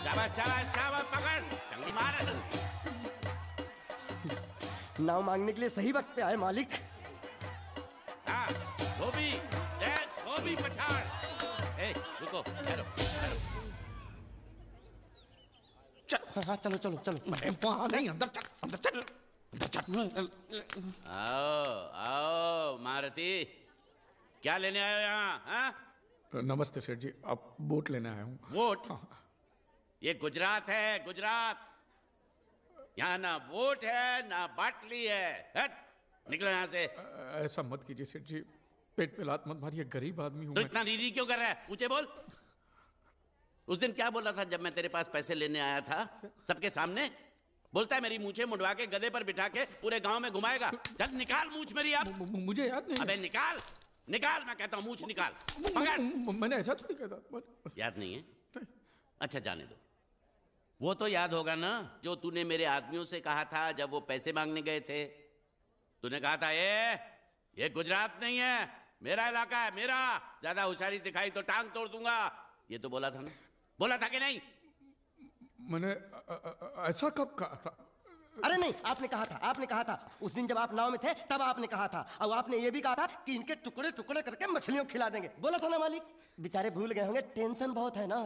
शाबाश पकड़ जल्दी मार नाव मांगने के लिए सही वक्त पे आए मालिक हाँ, धोबी धोबी रुको चलो चलो चलो हाँ, हाँ चलो चलो चलो वहाँ नहीं अंदर चल अंदर चल अंदर चल आओ आओ क्या लेने आए हो यहाँ हाँ? नमस्ते सेठ जी आप बोट लेने आया हूँ बोट हाँ। ये गुजरात है गुजरात यहाँ ना वोट है ना बाटली है हट निकलो यहाँ से ऐसा मत कीजिए सेठ जी पेट पे लात मत मारिए गरीब आदमी हूँ तो इतना रीरी क्यों कर रहा है पूछे बोल उस दिन क्या बोला था जब मैं तेरे पास पैसे लेने आया था सबके सामने बोलता है मेरी मूछे मुडवा के गधे पर बिठा के पूरे गांव में घुमाएगा जब निकाल मूछ मेरी आप मुझे याद नहीं अबे निकाल निकाल मैं कहता हूँ मूछ निकाल मैंने ऐसा थोड़ी तो कहता याद नहीं है अच्छा जाने दो वो तो याद होगा ना जो तूने मेरे आदमियों से कहा था जब वो पैसे मांगने गए थे तूने कहा था ए ये गुजरात नहीं है मेरा इलाका है मेरा ज्यादा होशियारी दिखाई तो टांग तोड़ दूंगा ये तो बोला था ना बोला था कि नहीं मैंने ऐसा कब कहा था अरे नहीं आपने कहा था आपने कहा था उस दिन जब आप नाव में थे तब आपने कहा था और आपने ये भी कहा था कि इनके टुकड़े टुकड़े करके मछलियों खिला देंगे बोला था ना मालिक बेचारे भूल गए होंगे टेंशन बहुत है ना